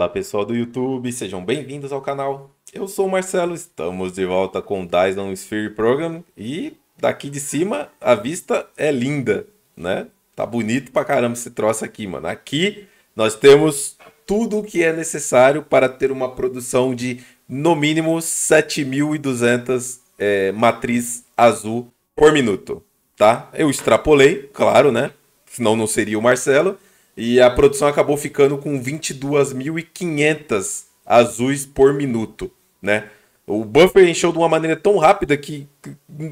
Fala pessoal do YouTube, sejam bem-vindos ao canal. Eu sou o Marcelo, estamos de volta com o Dyson Sphere Program e daqui de cima a vista é linda, né? Tá bonito pra caramba esse troço aqui, mano. Aqui nós temos tudo o que é necessário para ter uma produção de no mínimo 7.200 é, matriz azul por minuto, tá? Eu extrapolei, claro, né? Senão não seria o Marcelo. E a produção acabou ficando com 22.500 azuis por minuto, né? O buffer encheu de uma maneira tão rápida que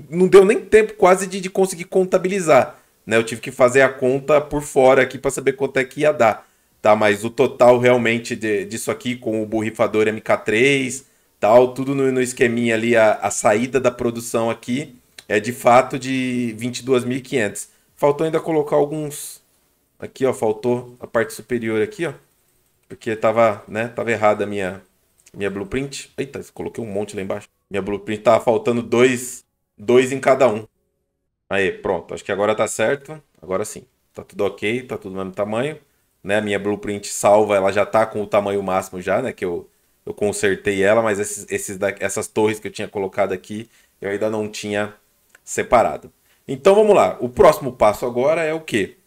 não deu nem tempo quase de, de conseguir contabilizar, né? Eu tive que fazer a conta por fora aqui para saber quanto é que ia dar, tá? Mas o total realmente de, disso aqui com o borrifador MK3, tal, tudo no, no esqueminha ali, a, a saída da produção aqui é de fato de 22.500. Faltou ainda colocar alguns Aqui, ó, faltou a parte superior aqui, ó. Porque tava, né, tava errada a minha, minha blueprint. Eita, coloquei um monte lá embaixo. Minha blueprint tava faltando dois, dois em cada um. Aí, pronto. Acho que agora tá certo. Agora sim. Tá tudo ok, tá tudo no mesmo tamanho. Né, a minha blueprint salva, ela já tá com o tamanho máximo já, né? Que eu, eu consertei ela, mas esses, esses essas torres que eu tinha colocado aqui, eu ainda não tinha separado. Então vamos lá. O próximo passo agora é o quê?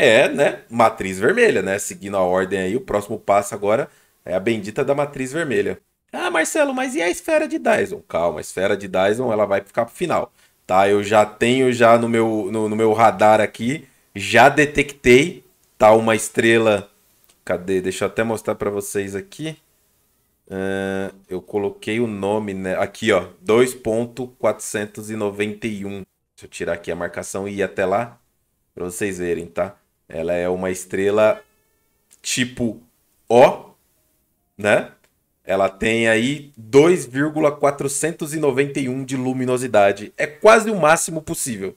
É, né? Matriz vermelha, né? Seguindo a ordem aí, o próximo passo agora é a bendita da matriz vermelha. Ah, Marcelo, mas e a esfera de Dyson? Calma, a esfera de Dyson ela vai ficar pro final, tá? Eu já tenho já no meu, no, no meu radar aqui, já detectei, tá? Uma estrela. Cadê? Deixa eu até mostrar para vocês aqui. Uh, eu coloquei o nome, né? Aqui, ó, 2.491. Deixa eu tirar aqui a marcação e ir até lá para vocês verem, tá? Ela é uma estrela tipo O, né? Ela tem aí 2,491 de luminosidade. É quase o máximo possível,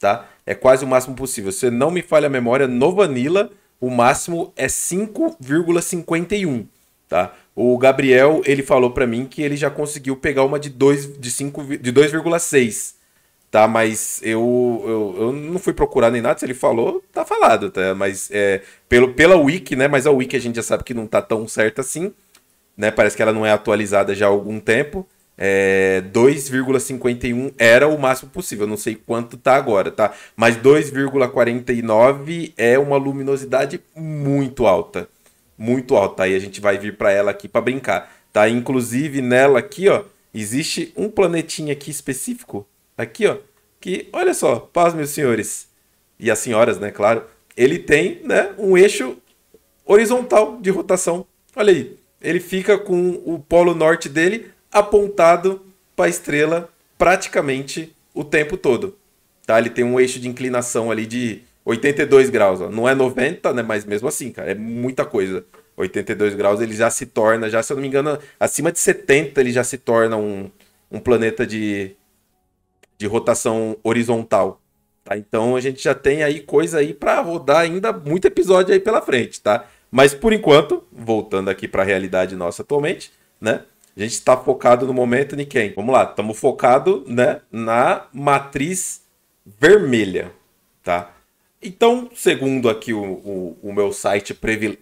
tá? É quase o máximo possível. Se não me falha a memória, no Vanilla o máximo é 5,51, tá? O Gabriel, ele falou para mim que ele já conseguiu pegar uma de 2 de de 2,6 tá? Mas eu, eu, eu, não fui procurar nem nada, se ele falou, tá falado, tá? Mas é, pelo, pela Wiki, né? Mas a Wiki a gente já sabe que não tá tão certa assim, né? Parece que ela não é atualizada já há algum tempo. É, 2,51 era o máximo possível, não sei quanto tá agora, tá? Mas 2,49 é uma luminosidade muito alta. Muito alta, aí a gente vai vir para ela aqui para brincar, tá? Inclusive nela aqui, ó, existe um planetinha aqui específico aqui, ó, que olha só, paz meus senhores e as senhoras, né, claro, ele tem, né, um eixo horizontal de rotação. Olha aí, ele fica com o polo norte dele apontado para a estrela praticamente o tempo todo. Tá? Ele tem um eixo de inclinação ali de 82 graus, ó. não é 90, né, mas mesmo assim, cara, é muita coisa. 82 graus ele já se torna, já se eu não me engano, acima de 70 ele já se torna um, um planeta de de rotação horizontal. Tá? Então a gente já tem aí coisa aí para rodar ainda muito episódio aí pela frente, tá? Mas por enquanto, voltando aqui para a realidade nossa atualmente, né? A gente está focado no momento em quem? Vamos lá, estamos focado, né, na matriz vermelha, tá? Então, segundo aqui o, o, o meu site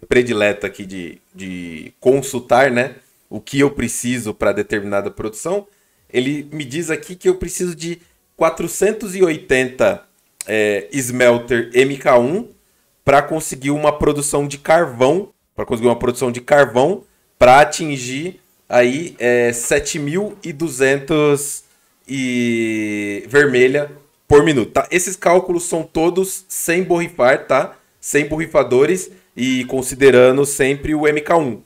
predileto aqui de, de consultar, né, o que eu preciso para determinada produção, ele me diz aqui que eu preciso de 480 é, smelter MK1 para conseguir uma produção de carvão, para conseguir uma produção de carvão para atingir aí é, 7.200 e vermelha por minuto, tá? Esses cálculos são todos sem borrifar, tá? Sem borrifadores e considerando sempre o MK1.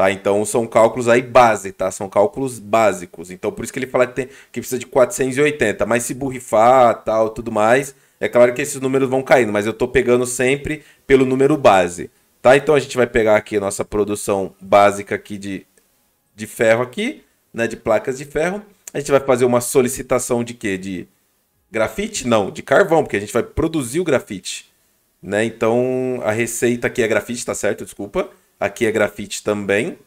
Tá? Então são cálculos aí base, tá? São cálculos básicos. Então por isso que ele fala que, tem, que precisa de 480, mas se burrifar, tal, tudo mais, é claro que esses números vão caindo, mas eu estou pegando sempre pelo número base, tá? Então a gente vai pegar aqui a nossa produção básica aqui de, de ferro aqui, né, de placas de ferro. A gente vai fazer uma solicitação de quê? De grafite? Não, de carvão, porque a gente vai produzir o grafite, né? Então a receita aqui é grafite, tá certo? Desculpa. Aqui é grafite também,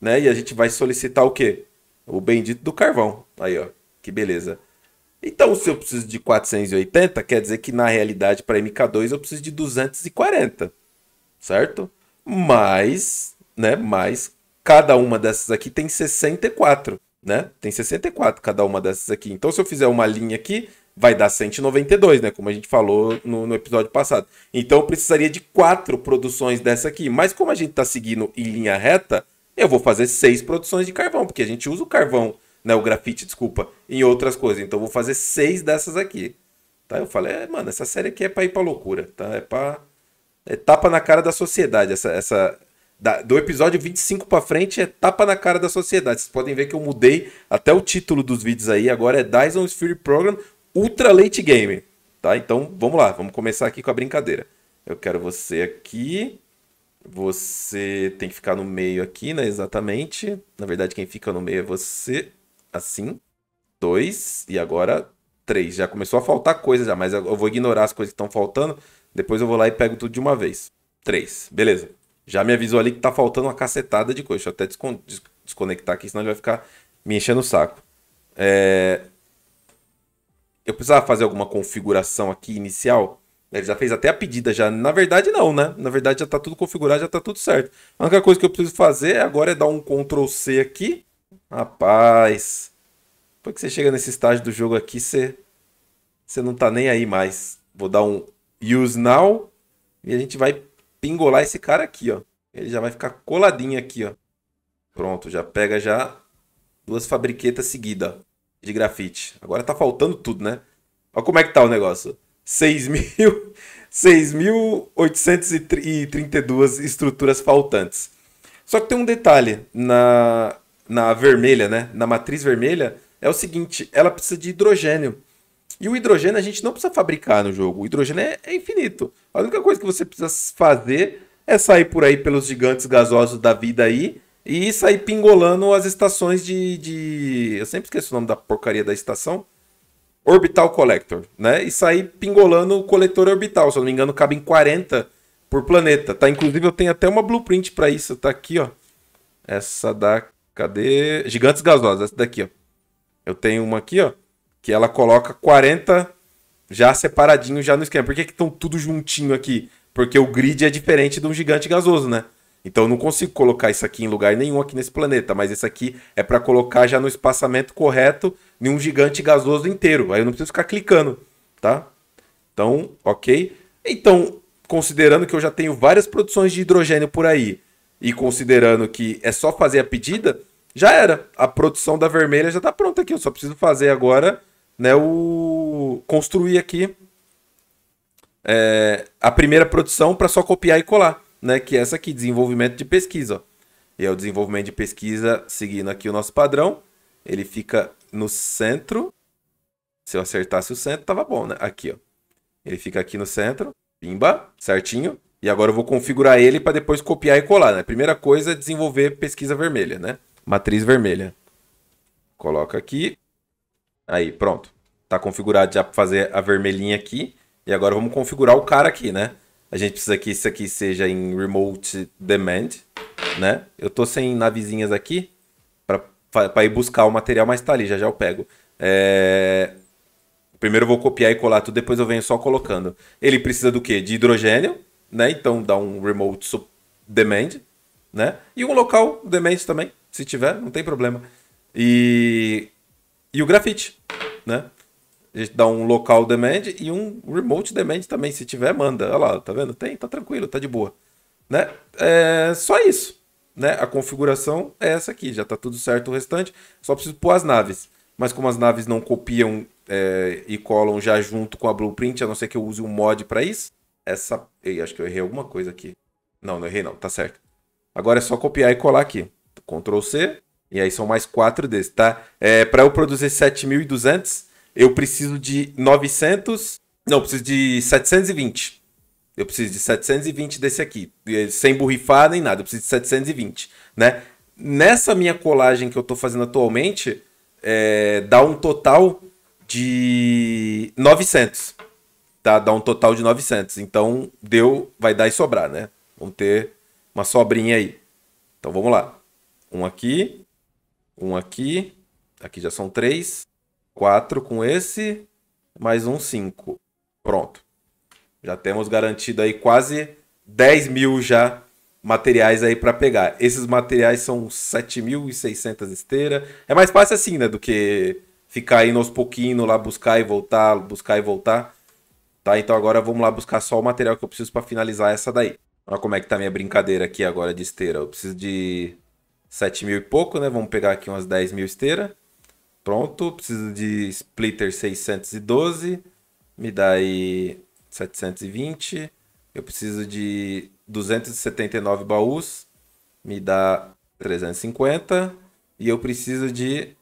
né? E a gente vai solicitar o quê? O bendito do carvão. Aí, ó, que beleza. Então, se eu preciso de 480, quer dizer que na realidade para MK2 eu preciso de 240, certo? Mas, né, mais cada uma dessas aqui tem 64, né? Tem 64 cada uma dessas aqui. Então, se eu fizer uma linha aqui, vai dar 192, né? Como a gente falou no, no episódio passado. Então eu precisaria de quatro produções dessa aqui. Mas como a gente está seguindo em linha reta, eu vou fazer seis produções de carvão, porque a gente usa o carvão, né? O grafite, desculpa, em outras coisas. Então eu vou fazer seis dessas aqui. Tá? Eu falei, é, mano, essa série aqui é pra ir pra loucura, tá? É pra. É tapa na cara da sociedade. Essa. essa da, do episódio 25 pra frente é tapa na cara da sociedade. Vocês podem ver que eu mudei até o título dos vídeos aí. Agora é Dyson Sphere Program, ultra late game, tá? Então vamos lá, vamos começar aqui com a brincadeira. Eu quero você aqui, você tem que ficar no meio aqui, né? Exatamente. Na verdade, quem fica no meio é você, assim. Dois, e agora três. Já começou a faltar coisa já, mas eu vou ignorar as coisas que estão faltando. Depois eu vou lá e pego tudo de uma vez. Três, beleza. Já me avisou ali que tá faltando uma cacetada de coisa. Deixa eu até descon desconectar aqui, senão ele vai ficar me enchendo o saco. É, eu precisava fazer alguma configuração aqui inicial. Ele já fez até a pedida já. Na verdade, não, né? Na verdade, já está tudo configurado, já está tudo certo. A única coisa que eu preciso fazer é agora é dar um Ctrl C aqui. Rapaz. Depois que você chega nesse estágio do jogo aqui, você, você não está nem aí mais. Vou dar um Use Now. E a gente vai pingolar esse cara aqui, ó. Ele já vai ficar coladinho aqui, ó. Pronto, já pega já duas fabriquetas seguidas de grafite. Agora tá faltando tudo, né? Olha como é que tá o negócio. 6.832 estruturas faltantes. Só que tem um detalhe na, na vermelha, né? Na matriz vermelha, é o seguinte: ela precisa de hidrogênio. E o hidrogênio a gente não precisa fabricar no jogo. O hidrogênio é, é infinito. A única coisa que você precisa fazer é sair por aí pelos gigantes gasosos da vida aí e sair pingolando as estações de, de. Eu sempre esqueço o nome da porcaria da estação. Orbital Collector, né? E sair pingolando o coletor orbital. Se eu não me engano, cabe em 40 por planeta, tá? Inclusive, eu tenho até uma blueprint para isso, tá aqui, ó. Essa da. Cadê? Gigantes gasosas, essa daqui, ó. Eu tenho uma aqui, ó. Que ela coloca 40 já separadinho já no esquema. Por que estão tudo juntinho aqui? Porque o grid é diferente de um gigante gasoso, né? Então eu não consigo colocar isso aqui em lugar nenhum aqui nesse planeta, mas isso aqui é para colocar já no espaçamento correto em um gigante gasoso inteiro. Aí eu não preciso ficar clicando, tá? Então, ok. Então, considerando que eu já tenho várias produções de hidrogênio por aí e considerando que é só fazer a pedida, já era. A produção da vermelha já está pronta aqui. Eu só preciso fazer agora, né, o construir aqui é, a primeira produção para só copiar e colar né, que é essa aqui, desenvolvimento de pesquisa. E é o desenvolvimento de pesquisa seguindo aqui o nosso padrão. Ele fica no centro. Se eu acertasse o centro, tava bom, né? Aqui, ó. Ele fica aqui no centro. Pimba, certinho. E agora eu vou configurar ele para depois copiar e colar, né? Primeira coisa é desenvolver pesquisa vermelha, né? Matriz vermelha. Coloca aqui. Aí, pronto. Tá configurado já para fazer a vermelhinha aqui. E agora vamos configurar o cara aqui, né? a gente precisa que isso aqui seja em remote demand, né? Eu tô sem navezinhas aqui para ir buscar o material, mas tá ali, já já eu pego. É... Primeiro eu vou copiar e colar tudo, depois eu venho só colocando. Ele precisa do quê? De hidrogênio, né? Então dá um remote demand, né? E um local demand também, se tiver, não tem problema. E, e o grafite, né? A gente dá um local demand e um remote demand também. Se tiver, manda. Olha lá, tá vendo? Tem, tá tranquilo, tá de boa. Né? É só isso. Né? A configuração é essa aqui. Já tá tudo certo o restante. Só preciso pôr as naves. Mas como as naves não copiam é, e colam já junto com a blueprint, a não ser que eu use um mod para isso, essa. Ei, acho que eu errei alguma coisa aqui. Não, não errei não, tá certo. Agora é só copiar e colar aqui. Ctrl C, e aí são mais quatro desses, tá? É, para eu produzir 7.200, eu preciso de 900. Não, preciso de 720. Eu preciso de 720 desse aqui. Sem borrifar nem nada, eu preciso de 720, né? Nessa minha colagem que eu estou fazendo atualmente, é, dá um total de 900. Tá? Dá um total de 900. Então, deu, vai dar e sobrar, né? Vamos ter uma sobrinha aí. Então, vamos lá. Um aqui, um aqui, aqui já são três, 4 com esse, mais um 5. Pronto. Já temos garantido aí quase 10 mil já materiais aí para pegar. Esses materiais são 7.600 esteiras. É mais fácil assim, né? Do que ficar indo aos pouquinhos lá buscar e voltar, buscar e voltar. Tá? Então agora vamos lá buscar só o material que eu preciso para finalizar essa daí. Olha como é que tá minha brincadeira aqui agora de esteira. Eu preciso de 7 mil e pouco, né? Vamos pegar aqui umas 10 mil esteiras. Pronto, preciso de splitter 612, me dá aí 720. Eu preciso de 279 baús, me dá 350. E eu preciso de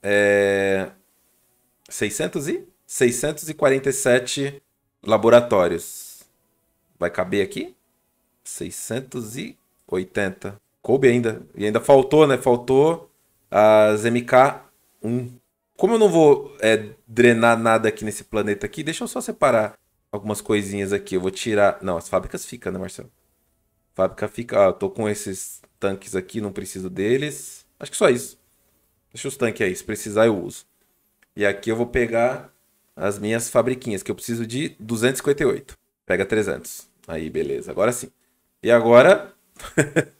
é, 600 e 647 laboratórios. Vai caber aqui? 680. Coube ainda. E ainda faltou, né? Faltou as MK um. Como eu não vou é, drenar nada aqui nesse planeta aqui, deixa eu só separar algumas coisinhas aqui. Eu vou tirar. Não, as fábricas ficam, né, Marcelo? Fábrica fica. Ah, eu tô com esses tanques aqui, não preciso deles. Acho que só isso. Deixa os tanques aí, se precisar eu uso. E aqui eu vou pegar as minhas fabriquinhas, que eu preciso de 258. Pega 300. Aí, beleza. Agora sim. E agora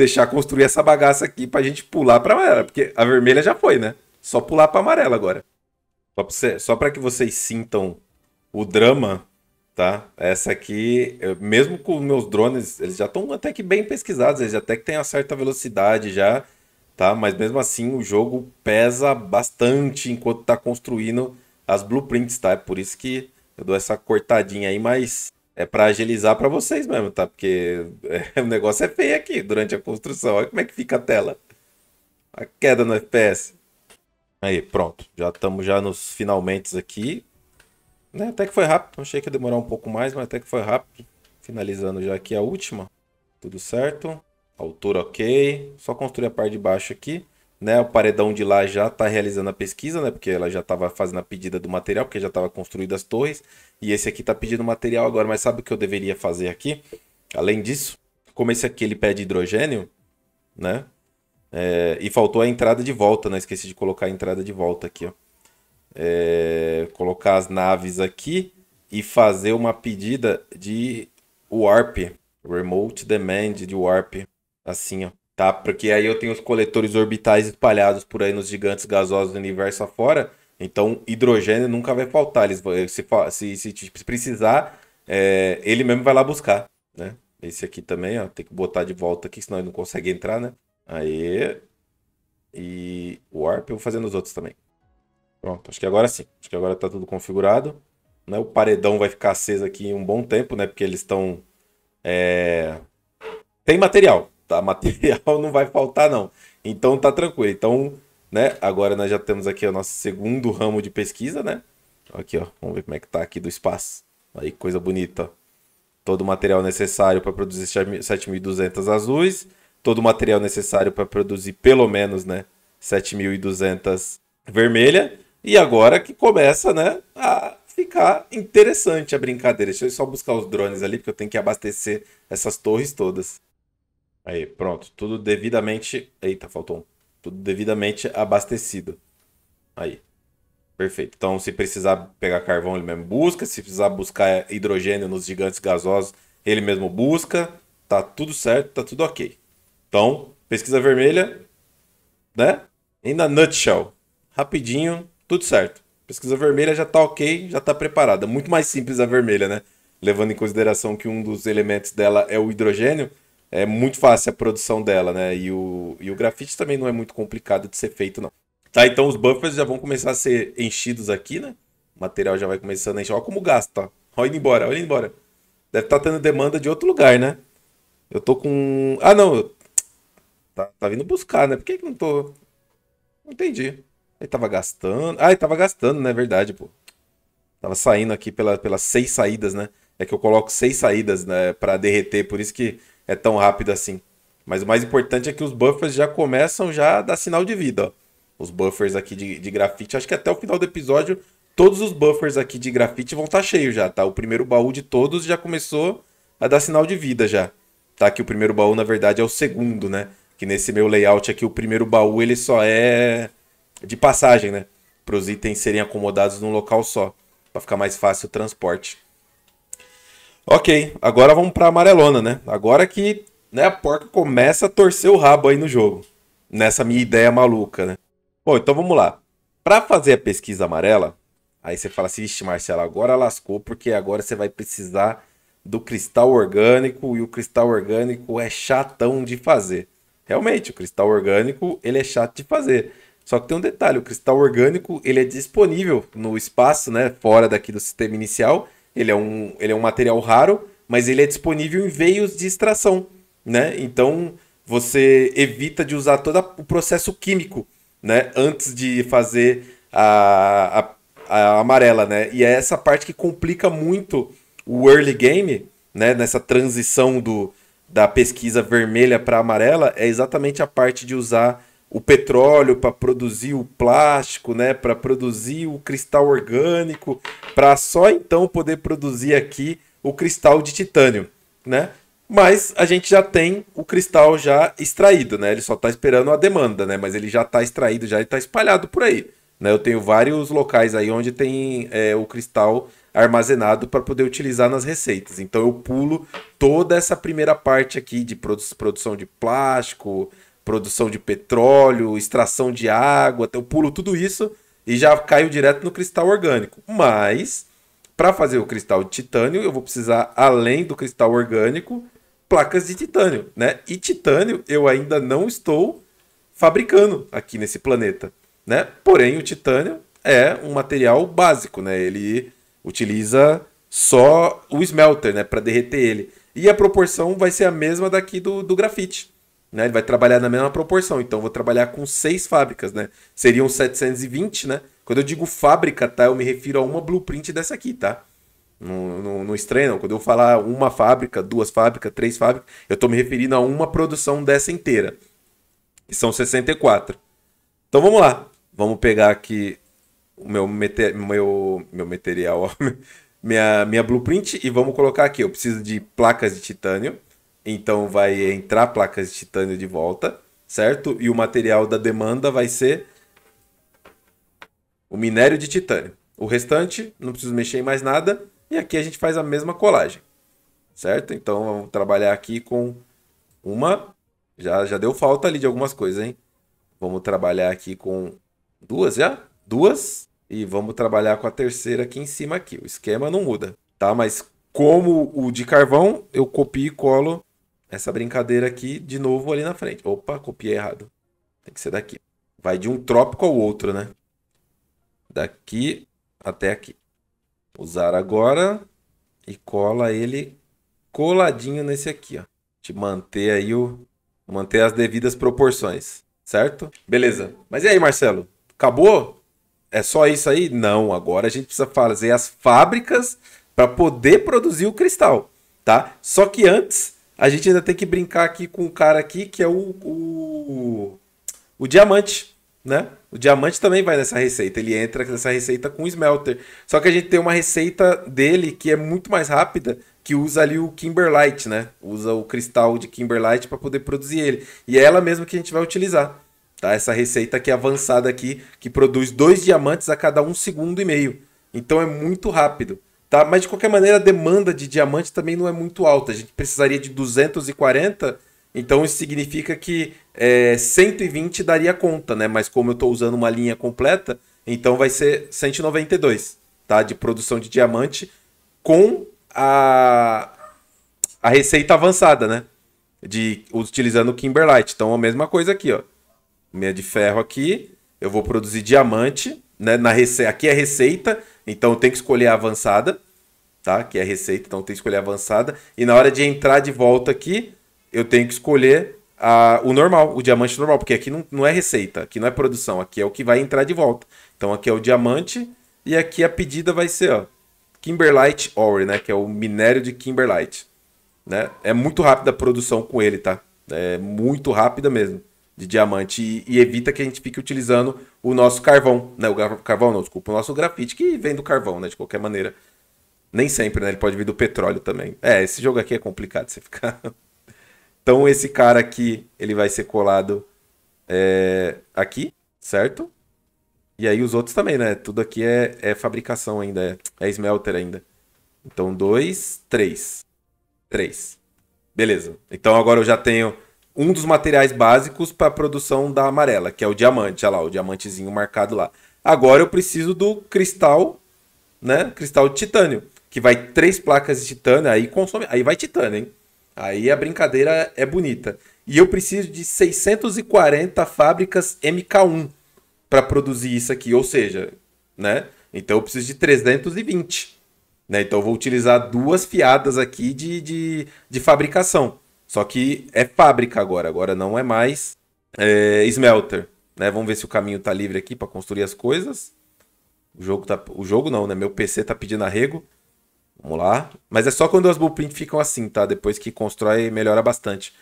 deixar construir essa bagaça aqui pra gente pular pra amarela. Porque a vermelha já foi, né? Só pular pra amarela agora. Só pra, você, só pra que vocês sintam o drama, tá? Essa aqui, eu, mesmo com meus drones, eles já estão até que bem pesquisados. Eles até que têm uma certa velocidade já, tá? Mas mesmo assim, o jogo pesa bastante enquanto tá construindo as blueprints, tá? É por isso que eu dou essa cortadinha aí, mas é para agilizar para vocês mesmo, tá? Porque é, o negócio é feio aqui durante a construção. Olha como é que fica a tela. A queda no FPS. Aí, pronto. Já estamos já nos finalmente aqui. Né, até que foi rápido. Achei que ia demorar um pouco mais, mas até que foi rápido. Finalizando já aqui a última. Tudo certo. Altura ok. Só construir a parte de baixo aqui. Né, o paredão de lá já está realizando a pesquisa, né, porque ela já estava fazendo a pedida do material, porque já estava construída as torres. E esse aqui está pedindo material agora, mas sabe o que eu deveria fazer aqui? Além disso, como esse aqui ele pede hidrogênio, né? É, e faltou a entrada de volta, né? Esqueci de colocar a entrada de volta aqui, ó. É, colocar as naves aqui e fazer uma pedida de warp, remote demand de warp, assim, ó tá? Porque aí eu tenho os coletores orbitais espalhados por aí nos gigantes gasosos do universo afora. Então, hidrogênio nunca vai faltar. Eles, se, se, se precisar, é, ele mesmo vai lá buscar, né? Esse aqui também, ó, tem que botar de volta aqui, senão ele não consegue entrar, né? Aí. E o Warp eu vou fazer nos outros também. Pronto, acho que agora sim. Acho que agora tá tudo configurado. Né? O paredão vai ficar aceso aqui um bom tempo, né? Porque eles estão. É... Tem material tá? Material não vai faltar, não. Então tá tranquilo. Então, né? Agora nós já temos aqui o nosso segundo ramo de pesquisa, né? Aqui, ó. Vamos ver como é que tá aqui do espaço. Aí, coisa bonita, Todo o material necessário para produzir 7.200 azuis. Todo o material necessário para produzir pelo menos, né? 7.200 vermelha. E agora que começa, né? A ficar interessante a brincadeira. Deixa eu só buscar os drones ali, porque eu tenho que abastecer essas torres todas. Aí, pronto. Tudo devidamente. Eita, faltou um. Tudo devidamente abastecido. Aí. Perfeito. Então, se precisar pegar carvão, ele mesmo busca. Se precisar buscar hidrogênio nos gigantes gasosos, ele mesmo busca. Tá tudo certo, tá tudo ok. Então, pesquisa vermelha, né? ainda nutshell. Rapidinho, tudo certo. Pesquisa vermelha já tá ok, já tá preparada. Muito mais simples a vermelha, né? Levando em consideração que um dos elementos dela é o hidrogênio, é muito fácil a produção dela, né? E o, e o grafite também não é muito complicado de ser feito, não. Tá, então os buffers já vão começar a ser enchidos aqui, né? O material já vai começando a encher. Olha como gasta, tá? Olha indo embora, olha indo embora. Deve estar tá tendo demanda de outro lugar, né? Eu tô com... Ah, não. Tá, tá vindo buscar, né? Por que que não tô... Não entendi. Ele tava gastando... Ah, ele tava gastando, né? Verdade, pô. Tava saindo aqui pela, pelas seis saídas, né? É que eu coloco seis saídas né, para derreter, por isso que é tão rápido assim. Mas o mais importante é que os buffers já começam já a dar sinal de vida. Ó. Os buffers aqui de, de grafite. Acho que até o final do episódio, todos os buffers aqui de grafite vão estar tá cheios já, tá? O primeiro baú de todos já começou a dar sinal de vida já. Tá? Que o primeiro baú, na verdade, é o segundo, né? Que nesse meu layout aqui, o primeiro baú ele só é de passagem, né? Para os itens serem acomodados num local só. Para ficar mais fácil o transporte. Ok, agora vamos para amarelona, né? Agora que né, a porca começa a torcer o rabo aí no jogo. Nessa minha ideia maluca, né? Bom, então vamos lá. Para fazer a pesquisa amarela, aí você fala assim, ixi, Marcelo, agora lascou, porque agora você vai precisar do cristal orgânico e o cristal orgânico é chatão de fazer. Realmente, o cristal orgânico ele é chato de fazer. Só que tem um detalhe, o cristal orgânico ele é disponível no espaço, né, fora daqui do sistema inicial ele é um, ele é um material raro, mas ele é disponível em veios de extração, né? Então você evita de usar todo o processo químico, né? Antes de fazer a, a, a amarela, né? E é essa parte que complica muito o early game, né? Nessa transição do, da pesquisa vermelha para amarela, é exatamente a parte de usar o petróleo para produzir o plástico, né, para produzir o cristal orgânico, para só então poder produzir aqui o cristal de titânio, né? Mas a gente já tem o cristal já extraído, né? Ele só está esperando a demanda, né? Mas ele já está extraído, já está espalhado por aí. Né? Eu tenho vários locais aí onde tem é, o cristal armazenado para poder utilizar nas receitas. Então eu pulo toda essa primeira parte aqui de produ produção de plástico, produção de petróleo, extração de água, então eu pulo tudo isso e já caio direto no cristal orgânico. Mas para fazer o cristal de titânio, eu vou precisar além do cristal orgânico, placas de titânio, né? E titânio eu ainda não estou fabricando aqui nesse planeta, né? Porém, o titânio é um material básico, né? Ele utiliza só o smelter, né, para derreter ele. E a proporção vai ser a mesma daqui do, do grafite. Né? Ele vai trabalhar na mesma proporção. Então, eu vou trabalhar com seis fábricas, né? Seriam 720, né? Quando eu digo fábrica, tá? Eu me refiro a uma blueprint dessa aqui, tá? Não, não, não não. Quando eu falar uma fábrica, duas fábricas, três fábricas, eu estou me referindo a uma produção dessa inteira. E são 64. Então, vamos lá. Vamos pegar aqui o meu, meu, meu material, ó. minha, minha blueprint, e vamos colocar aqui. Eu preciso de placas de titânio então vai entrar placas de titânio de volta, certo? E o material da demanda vai ser o minério de titânio. O restante, não preciso mexer em mais nada. E aqui a gente faz a mesma colagem, certo? Então vamos trabalhar aqui com uma. Já, já deu falta ali de algumas coisas, hein? Vamos trabalhar aqui com duas já? Duas. E vamos trabalhar com a terceira aqui em cima aqui. O esquema não muda, tá? Mas como o de carvão, eu copio e colo essa brincadeira aqui de novo ali na frente. Opa, copiei errado. Tem que ser daqui. Vai de um trópico ao outro, né? Daqui até aqui. Usar agora e cola ele coladinho nesse aqui, ó. De manter aí o manter as devidas proporções, certo? Beleza. Mas e aí, Marcelo? Acabou? É só isso aí? Não, agora a gente precisa fazer as fábricas para poder produzir o cristal, tá? Só que antes a gente ainda tem que brincar aqui com o cara aqui, que é o, o, o diamante, né? O diamante também vai nessa receita. Ele entra nessa receita com o smelter. Só que a gente tem uma receita dele que é muito mais rápida, que usa ali o Kimberlite, né? Usa o cristal de Kimberlite para poder produzir ele. E é ela mesma que a gente vai utilizar. Tá? Essa receita aqui é avançada aqui, que produz dois diamantes a cada um segundo e meio. Então é muito rápido. Tá? Mas de qualquer maneira, a demanda de diamante também não é muito alta. A gente precisaria de 240, então isso significa que é, 120 daria conta, né? Mas como eu estou usando uma linha completa, então vai ser 192, tá? De produção de diamante com a, a receita avançada, né? De, utilizando o Kimberlite. Então a mesma coisa aqui, ó. Minha de ferro aqui, eu vou produzir diamante, né? Na rece... Aqui é a receita então tem que escolher a avançada, tá? Que é a receita, então tem que escolher a avançada. E na hora de entrar de volta aqui, eu tenho que escolher a, o normal, o diamante normal, porque aqui não, não é receita, aqui não é produção, aqui é o que vai entrar de volta. Então aqui é o diamante e aqui a pedida vai ser, ó, Kimberlite Ore, né? Que é o minério de Kimberlite. Né? É muito rápida a produção com ele, tá? É muito rápida mesmo de diamante e, e, evita que a gente fique utilizando o nosso carvão, né? O carvão não, desculpa, o nosso grafite que vem do carvão, né? De qualquer maneira. Nem sempre, né? Ele pode vir do petróleo também. É, esse jogo aqui é complicado você ficar. então esse cara aqui, ele vai ser colado é, aqui, certo? E aí os outros também, né? Tudo aqui é, é fabricação ainda, é, é smelter ainda. Então dois, três. Três. Beleza. Então agora eu já tenho um dos materiais básicos para a produção da amarela, que é o diamante, olha lá, o diamantezinho marcado lá. Agora eu preciso do cristal, né? Cristal de titânio, que vai três placas de titânio, aí consome, aí vai titânio, hein? Aí a brincadeira é bonita. E eu preciso de 640 fábricas MK1 para produzir isso aqui, ou seja, né? Então eu preciso de 320. Né? Então eu vou utilizar duas fiadas aqui de, de, de fabricação. Só que é fábrica agora, agora não é mais é, smelter. Né? Vamos ver se o caminho tá livre aqui para construir as coisas. O jogo tá. O jogo não, né? Meu PC tá pedindo arrego. Vamos lá. Mas é só quando as blueprints ficam assim, tá? Depois que constrói, melhora bastante.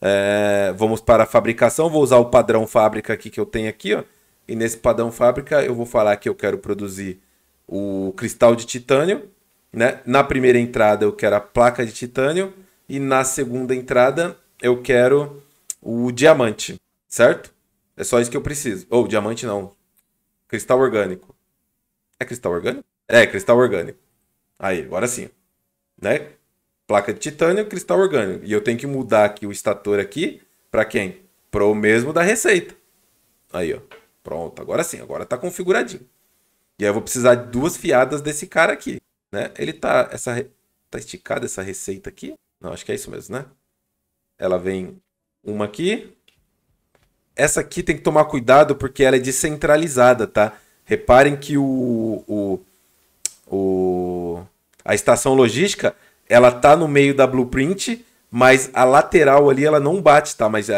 É, vamos para a fabricação. Vou usar o padrão fábrica aqui que eu tenho aqui, ó. E nesse padrão fábrica eu vou falar que eu quero produzir o cristal de titânio. Né? Na primeira entrada eu quero a placa de titânio. E na segunda entrada eu quero o diamante, certo? É só isso que eu preciso. Ou oh, diamante não. Cristal orgânico. É cristal orgânico? É, cristal orgânico. Aí, agora sim. Né? Placa de titânio, cristal orgânico. E eu tenho que mudar aqui o estator aqui para quem? Para o mesmo da receita. Aí, ó. Pronto, agora sim, agora tá configuradinho. E aí eu vou precisar de duas fiadas desse cara aqui, né? Ele tá essa tá esticada essa receita aqui. Não, acho que é isso mesmo, né? Ela vem uma aqui. Essa aqui tem que tomar cuidado porque ela é descentralizada, tá? Reparem que o, o, o a estação logística ela tá no meio da blueprint, mas a lateral ali ela não bate, tá? Mas a,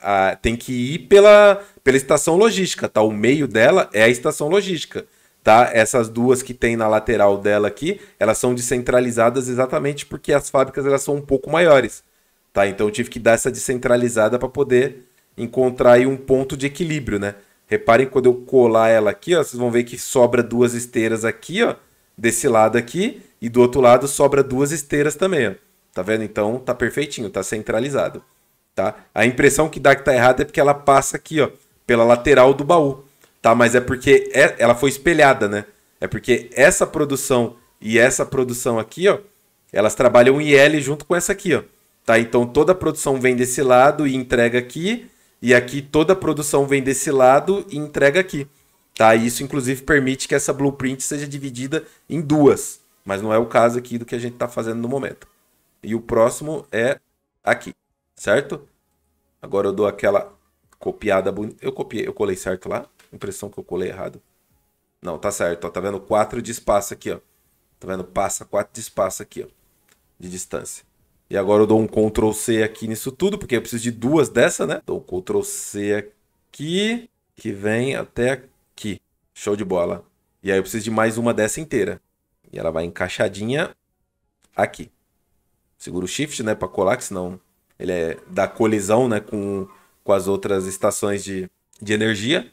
a, a, tem que ir pela, pela estação logística, tá? O meio dela é a estação logística tá? Essas duas que tem na lateral dela aqui, elas são descentralizadas exatamente porque as fábricas elas são um pouco maiores, tá? Então eu tive que dar essa descentralizada para poder encontrar aí um ponto de equilíbrio, né? Reparem quando eu colar ela aqui, ó, vocês vão ver que sobra duas esteiras aqui, ó, desse lado aqui, e do outro lado sobra duas esteiras também, ó. Tá vendo? Então tá perfeitinho, tá centralizado, tá? A impressão que dá que tá errado é porque ela passa aqui, ó, pela lateral do baú tá? Mas é porque é, ela foi espelhada, né? É porque essa produção e essa produção aqui, ó, elas trabalham l junto com essa aqui, ó. Tá? Então toda a produção vem desse lado e entrega aqui, e aqui toda a produção vem desse lado e entrega aqui. Tá? Isso inclusive permite que essa blueprint seja dividida em duas, mas não é o caso aqui do que a gente está fazendo no momento. E o próximo é aqui, certo? Certo? Agora eu dou aquela copiada bonita. Eu copiei, eu colei certo lá? Impressão que eu colei errado. Não, tá certo, ó. Tá vendo? 4 de espaço aqui, ó. Tá vendo? Passa 4 de espaço aqui, ó. De distância. E agora eu dou um Ctrl C aqui nisso tudo, porque eu preciso de duas dessa, né? Dou um Ctrl C aqui, que vem até aqui. Show de bola. E aí eu preciso de mais uma dessa inteira. E ela vai encaixadinha aqui. Seguro o Shift, né? Pra colar, que senão ele é da colisão, né? Com, com as outras estações de, de energia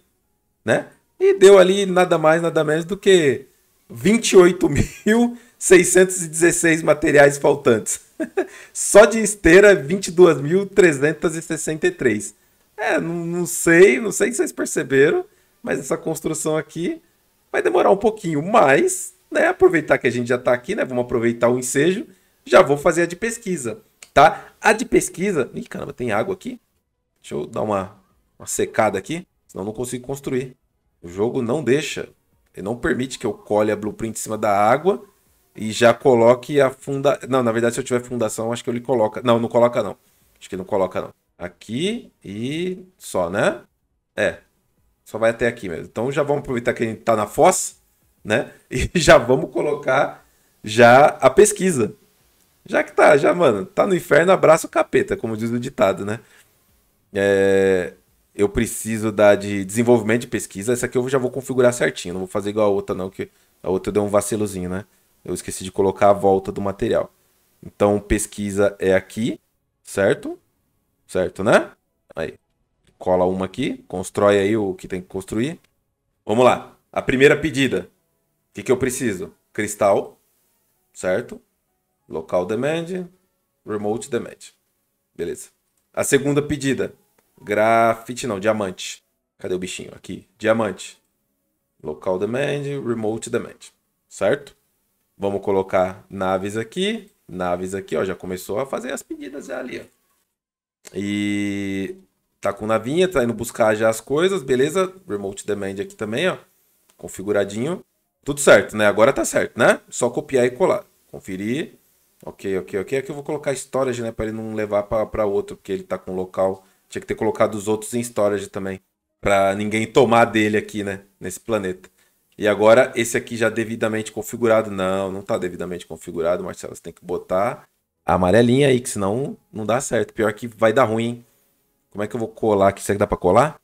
né? E deu ali nada mais, nada menos do que 28.616 materiais faltantes. Só de esteira, 22.363. É, não, não sei, não sei se vocês perceberam, mas essa construção aqui vai demorar um pouquinho, mas, né, aproveitar que a gente já está aqui, né, vamos aproveitar o ensejo, já vou fazer a de pesquisa, tá? A de pesquisa... Ih, caramba, tem água aqui? Deixa eu dar uma, uma secada aqui. Senão não consigo construir. O jogo não deixa. Ele não permite que eu colhe a blueprint em cima da água e já coloque a funda... Não, na verdade, se eu tiver fundação, acho que ele coloca... Não, não coloca não. Acho que não coloca não. Aqui e só, né? É. Só vai até aqui mesmo. Então já vamos aproveitar que a gente tá na fossa, né? E já vamos colocar já a pesquisa. Já que tá, já, mano, tá no inferno, abraça o capeta, como diz o ditado, né? É eu preciso da de desenvolvimento de pesquisa. Essa aqui eu já vou configurar certinho, não vou fazer igual a outra não, que a outra deu um vacilozinho, né? Eu esqueci de colocar a volta do material. Então, pesquisa é aqui, certo? Certo, né? Aí, cola uma aqui, constrói aí o que tem que construir. Vamos lá, a primeira pedida. O que, que eu preciso? Cristal, certo? Local demand, remote demand. Beleza. A segunda pedida, Grafite não, diamante. Cadê o bichinho? Aqui, diamante. Local demand, remote demand. Certo? Vamos colocar naves aqui. Naves aqui, ó. Já começou a fazer as pedidas já ali, ó. E tá com navinha, tá indo buscar já as coisas, beleza? Remote demand aqui também, ó. Configuradinho. Tudo certo, né? Agora tá certo, né? Só copiar e colar. Conferir. Ok, ok, ok. Aqui eu vou colocar storage, né? Para ele não levar para outro, porque ele tá com local tinha que ter colocado os outros em storage também. Pra ninguém tomar dele aqui, né? Nesse planeta. E agora, esse aqui já devidamente configurado. Não, não tá devidamente configurado, Marcelo. Você tem que botar a amarelinha aí, que senão não dá certo. Pior que vai dar ruim, Como é que eu vou colar aqui? Será que dá pra colar?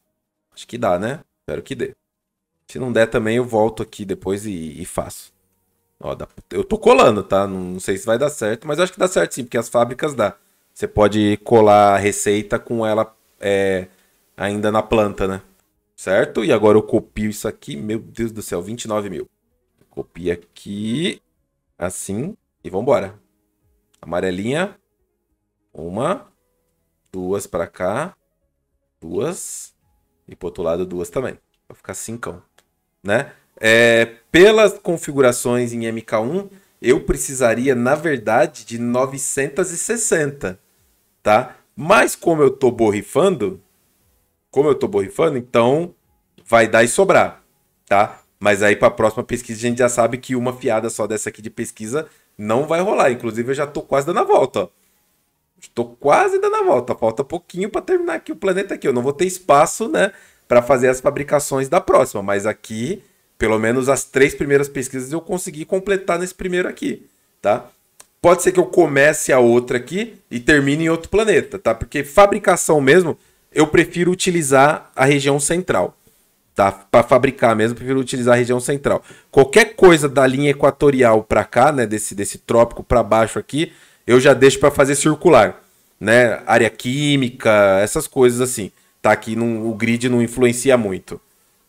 Acho que dá, né? Espero que dê. Se não der também, eu volto aqui depois e, e faço. Ó, dá... eu tô colando, tá? Não, sei se vai dar certo, mas acho que dá certo sim, porque as fábricas dá. Você pode colar a receita com ela é, ainda na planta, né? Certo? E agora eu copio isso aqui. Meu Deus do céu, 29 mil. Copia aqui. Assim. E vambora. Amarelinha. Uma. Duas para cá. Duas. E pro outro lado, duas também. Vai ficar cincão. Né? É, pelas configurações em MK1, eu precisaria, na verdade, de 960 tá? Mas como eu tô borrifando, como eu tô borrifando, então vai dar e sobrar, tá? Mas aí para a próxima pesquisa a gente já sabe que uma fiada só dessa aqui de pesquisa não vai rolar. Inclusive eu já tô quase dando a volta, ó. Estou quase dando a volta, falta pouquinho para terminar aqui o planeta aqui. Eu não vou ter espaço, né, para fazer as fabricações da próxima, mas aqui, pelo menos as três primeiras pesquisas eu consegui completar nesse primeiro aqui, tá? Pode ser que eu comece a outra aqui e termine em outro planeta, tá? Porque fabricação mesmo, eu prefiro utilizar a região central. Tá? Para fabricar mesmo, prefiro utilizar a região central. Qualquer coisa da linha equatorial para cá, né, desse desse trópico para baixo aqui, eu já deixo para fazer circular, né? Área química, essas coisas assim. Tá aqui não, o grid não influencia muito.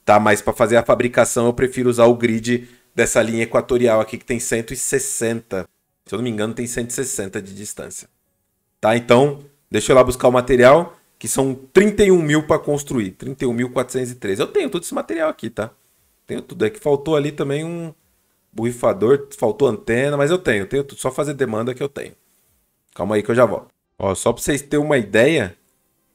Tá, mas para fazer a fabricação eu prefiro usar o grid dessa linha equatorial aqui que tem 160 se eu não me engano, tem 160 de distância. Tá? Então, deixa eu lá buscar o material, que são 31 mil para construir. 31.403. Eu tenho todo esse material aqui, tá? Tenho tudo. É que faltou ali também um borrifador, faltou antena, mas eu tenho, tenho tudo. Só fazer demanda que eu tenho. Calma aí que eu já volto. Ó, só para vocês terem uma ideia,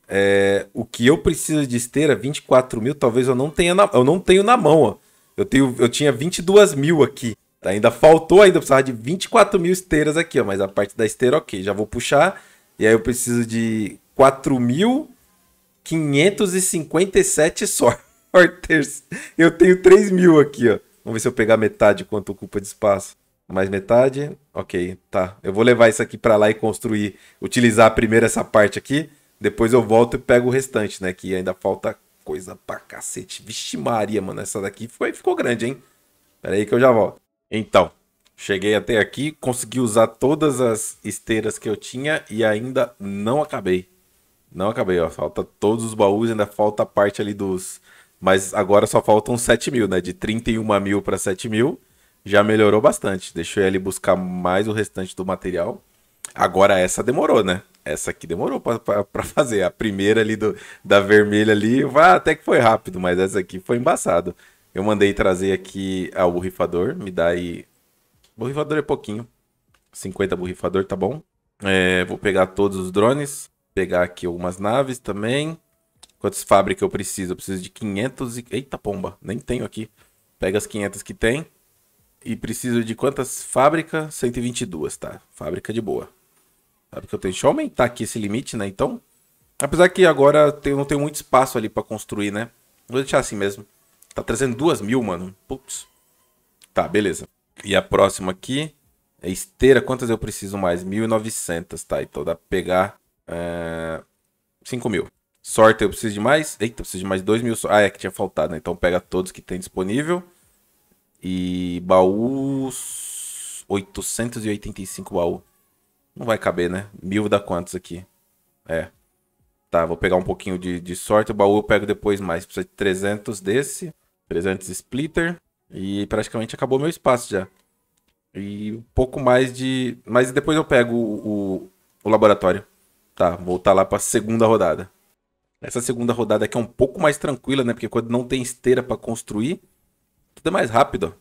é, o que eu preciso de esteira, 24 mil, talvez eu não tenha na, eu não tenho na mão, ó. Eu, tenho, eu tinha 22 mil aqui. Ainda faltou, ainda precisava de 24 mil esteiras aqui, ó. Mas a parte da esteira, ok. Já vou puxar. E aí eu preciso de 4.557 sorters. Eu tenho 3 mil aqui, ó. Vamos ver se eu pegar metade quanto ocupa de espaço. Mais metade. Ok, tá. Eu vou levar isso aqui para lá e construir. Utilizar primeiro essa parte aqui. Depois eu volto e pego o restante, né? Que ainda falta coisa pra cacete. Vixe Maria, mano. Essa daqui foi, ficou grande, hein? Pera aí que eu já volto. Então, cheguei até aqui, consegui usar todas as esteiras que eu tinha e ainda não acabei. Não acabei, ó. Falta todos os baús, ainda falta a parte ali dos. Mas agora só faltam 7 mil, né? De 31 mil para 7 mil, já melhorou bastante. Deixei ele buscar mais o restante do material. Agora essa demorou, né? Essa aqui demorou para fazer. A primeira ali do, da vermelha ali, até que foi rápido, mas essa aqui foi embaçado. Eu mandei trazer aqui o borrifador, me dá aí. Borrifador é pouquinho. 50 borrifador, tá bom? É, vou pegar todos os drones, pegar aqui algumas naves também. Quantas fábricas eu preciso? Eu preciso de 500 e... Eita pomba, nem tenho aqui. Pega as 500 que tem. E preciso de quantas fábricas? 122, tá? Fábrica de boa. Sabe que eu tenho? Deixa eu aumentar aqui esse limite, né? Então, apesar que agora eu não tenho muito espaço ali para construir, né? Vou deixar assim mesmo. Tá trazendo duas mil, mano. Putz. Tá, beleza. E a próxima aqui é esteira. Quantas eu preciso mais? 1.900, tá? Então dá pra pegar é, 5 mil. Sorte eu preciso de mais? Eita, eu preciso de mais 2 mil. Ah, é que tinha faltado, né? Então pega todos que tem disponível. E baús... 885 baú. Não vai caber, né? Mil dá quantos aqui? É. Tá, vou pegar um pouquinho de, de sorte. O baú eu pego depois mais. Precisa de 300 desse. 300 splitter. E praticamente acabou meu espaço já. E um pouco mais de. Mas depois eu pego o, o, o laboratório. Tá, voltar tá lá pra segunda rodada. Essa segunda rodada aqui é um pouco mais tranquila, né? Porque quando não tem esteira para construir, tudo é mais rápido.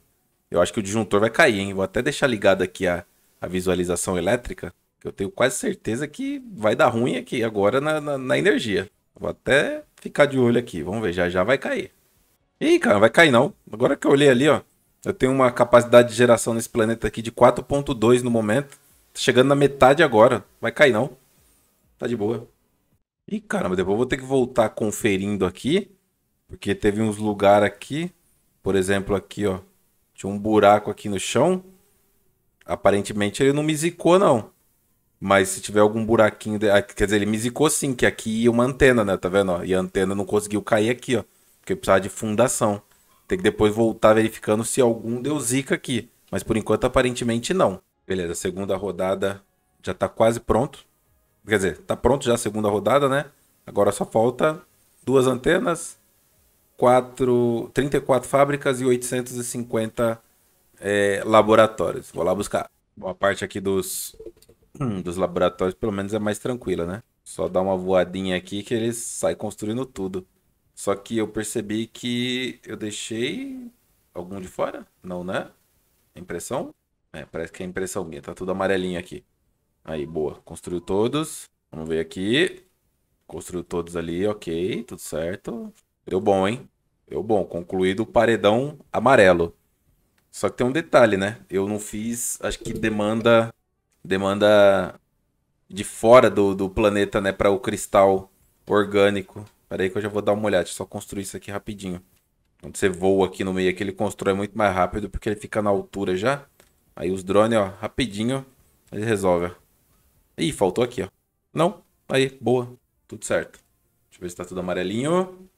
Eu acho que o disjuntor vai cair, hein? Vou até deixar ligado aqui a, a visualização elétrica, que eu tenho quase certeza que vai dar ruim aqui agora na, na, na energia. Vou até ficar de olho aqui. Vamos ver, já já vai cair. Ih, cara, vai cair não. Agora que eu olhei ali, ó. Eu tenho uma capacidade de geração nesse planeta aqui de 4.2 no momento. Tá chegando na metade agora. Vai cair não. Tá de boa. Ih, caramba, depois eu vou ter que voltar conferindo aqui. Porque teve uns lugares aqui. Por exemplo, aqui, ó. Tinha um buraco aqui no chão. Aparentemente ele não me zicou, não. Mas se tiver algum buraquinho. De... Ah, quer dizer, ele me zicou sim, que aqui ia uma antena, né? Tá vendo? Ó? E a antena não conseguiu cair aqui, ó. Porque precisava de fundação. Tem que depois voltar verificando se algum deu zica aqui. Mas por enquanto, aparentemente, não. Beleza, a segunda rodada já está quase pronto. Quer dizer, está pronto já a segunda rodada, né? Agora só falta duas antenas, quatro, 34 fábricas e 850 é, laboratórios. Vou lá buscar. Bom, a parte aqui dos, hum, dos laboratórios, pelo menos, é mais tranquila, né? Só dá uma voadinha aqui que eles saem construindo tudo. Só que eu percebi que eu deixei algum de fora? Não, né? Impressão? É, parece que é impressão minha. Tá tudo amarelinho aqui. Aí, boa. Construiu todos. Vamos ver aqui. Construiu todos ali, ok. Tudo certo. Deu bom, hein? Deu bom. Concluído o paredão amarelo. Só que tem um detalhe, né? Eu não fiz, acho que demanda demanda de fora do, do planeta, né? Para o cristal orgânico. Pera aí que eu já vou dar uma olhada, deixa eu só construir isso aqui rapidinho. Quando você voa aqui no meio aqui, ele constrói muito mais rápido porque ele fica na altura já. Aí os drones, ó, rapidinho, ele resolve. Ih, faltou aqui, ó. Não, aí, boa, tudo certo. Deixa eu ver se tá tudo amarelinho.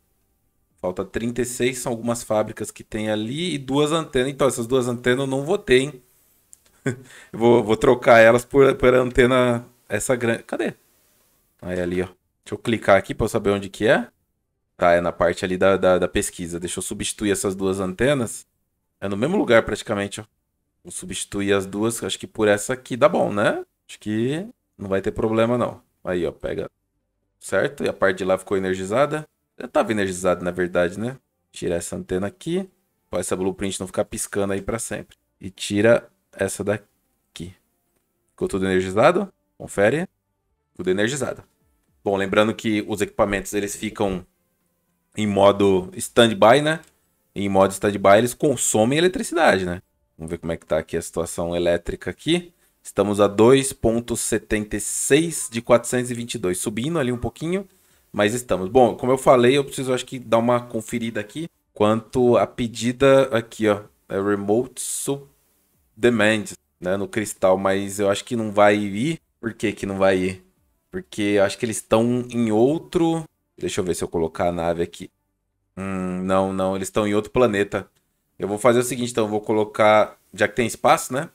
Falta 36, são algumas fábricas que tem ali e duas antenas. Então, essas duas antenas eu não votei, hein? vou, vou trocar elas por, por antena essa grande. Cadê? Aí ali, ó. Deixa eu clicar aqui para eu saber onde que é. Tá, é na parte ali da, da, da, pesquisa. Deixa eu substituir essas duas antenas. É no mesmo lugar praticamente, ó. Vou substituir as duas, acho que por essa aqui dá bom, né? Acho que não vai ter problema não. Aí, ó, pega. Certo? E a parte de lá ficou energizada. Já estava energizada, na verdade, né? Tirar essa antena aqui. Pra essa blueprint não ficar piscando aí para sempre. E tira essa daqui. Ficou tudo energizado? Confere. Tudo energizado. Bom, lembrando que os equipamentos eles ficam em modo standby, né? Em modo standby eles consomem eletricidade, né? Vamos ver como é que tá aqui a situação elétrica aqui. Estamos a 2.76 de 422, subindo ali um pouquinho, mas estamos. Bom, como eu falei, eu preciso acho que dar uma conferida aqui quanto à pedida aqui, ó, é remote sub demand, né, no cristal, mas eu acho que não vai ir. Por que que não vai ir? Porque eu acho que eles estão em outro. Deixa eu ver se eu colocar a nave aqui. Hum, não, não, eles estão em outro planeta. Eu vou fazer o seguinte, então, eu vou colocar. Já que tem espaço, né?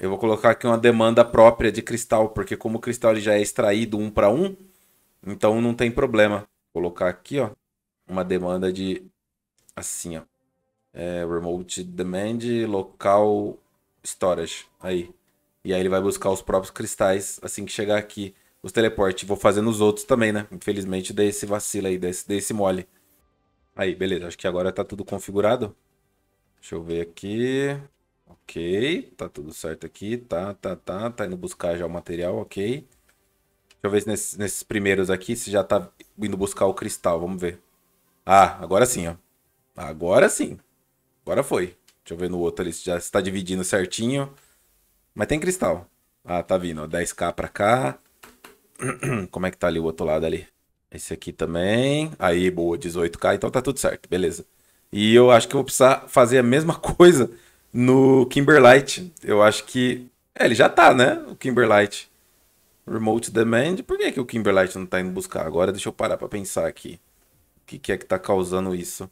Eu vou colocar aqui uma demanda própria de cristal, porque como o cristal ele já é extraído um para um, então não tem problema. Vou colocar aqui, ó, uma demanda de assim, ó. É, remote demand local storage aí. E aí ele vai buscar os próprios cristais assim que chegar aqui os teleportes. Vou fazer nos outros também, né? Infelizmente, dei esse vacilo aí, dei esse, dei esse mole. Aí, beleza. Acho que agora tá tudo configurado. Deixa eu ver aqui. Ok, tá tudo certo aqui. Tá, tá, tá. Tá indo buscar já o material, ok. Deixa eu ver se nesses, nesses primeiros aqui se já tá indo buscar o cristal. Vamos ver. Ah, agora sim, ó. Agora sim. Agora foi. Deixa eu ver no outro ali se já está dividindo certinho. Mas tem cristal. Ah, tá vindo, ó. 10k pra cá. Como é que tá ali o outro lado ali? Esse aqui também. Aí, boa, 18K. Então tá tudo certo, beleza. E eu acho que eu vou precisar fazer a mesma coisa no Kimberlite. Eu acho que... É, ele já tá, né? O Kimberlite. Remote Demand. Por que, que o Kimberlite não tá indo buscar? Agora deixa eu parar pra pensar aqui. O que, que é que tá causando isso?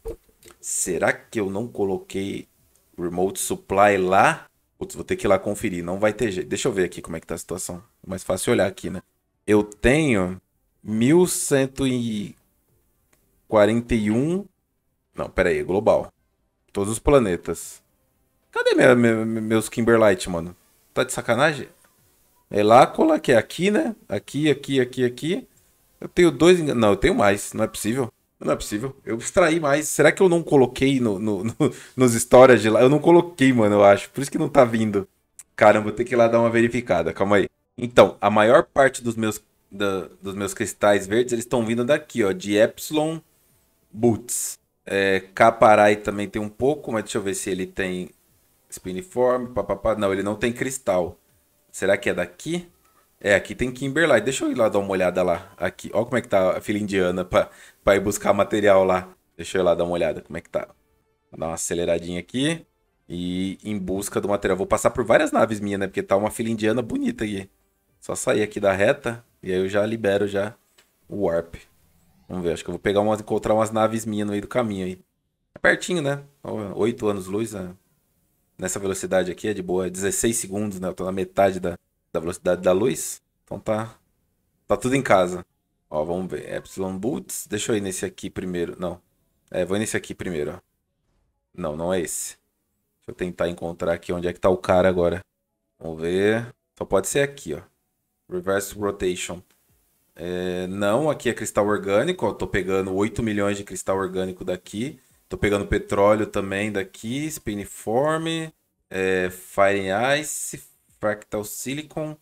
Será que eu não coloquei Remote Supply lá? Putz, vou ter que ir lá conferir. Não vai ter jeito. Deixa eu ver aqui como é que tá a situação. É mais fácil olhar aqui, né? eu tenho 1141. Não, pera aí, global. Todos os planetas. Cadê minha, minha, meus Kimberlight, mano? Tá de sacanagem? Elácola, é que é aqui, né? Aqui, aqui, aqui, aqui. Eu tenho dois. Não, eu tenho mais. Não é possível. Não é possível. Eu extraí mais. Será que eu não coloquei no, no, no nos stories de lá? Eu não coloquei, mano, eu acho. Por isso que não tá vindo. Caramba, vou ter que ir lá dar uma verificada. Calma aí. Então, a maior parte dos meus, da, dos meus cristais verdes, eles estão vindo daqui, ó, de Epsilon Boots. É, Caparai também tem um pouco, mas deixa eu ver se ele tem Spiniform, papapá. Não, ele não tem cristal. Será que é daqui? É, aqui tem Kimberlite. Deixa eu ir lá dar uma olhada lá. Aqui, ó como é que tá a fila indiana pra, pra ir buscar material lá. Deixa eu ir lá dar uma olhada como é que tá. Vou dar uma aceleradinha aqui. E em busca do material. Vou passar por várias naves minhas, né? Porque tá uma fila indiana bonita aqui. Só sair aqui da reta e aí eu já libero já o warp. Vamos ver, acho que eu vou pegar umas, encontrar umas naves minhas no meio do caminho aí. É pertinho, né? Oito anos luz né? nessa velocidade aqui é de boa, 16 é segundos, né? Eu tô na metade da, da velocidade da luz. Então tá, tá tudo em casa. Ó, vamos ver. Epsilon Boots. Deixa eu ir nesse aqui primeiro. Não. É, vou nesse aqui primeiro, ó. Não, não é esse. Deixa eu tentar encontrar aqui onde é que tá o cara agora. Vamos ver. Só pode ser aqui, ó. Reverse Rotation. É, não, aqui é cristal orgânico. Estou pegando 8 milhões de cristal orgânico daqui. Estou pegando petróleo também daqui. Spiniforme. É, Fire Ice. Fractal Silicon.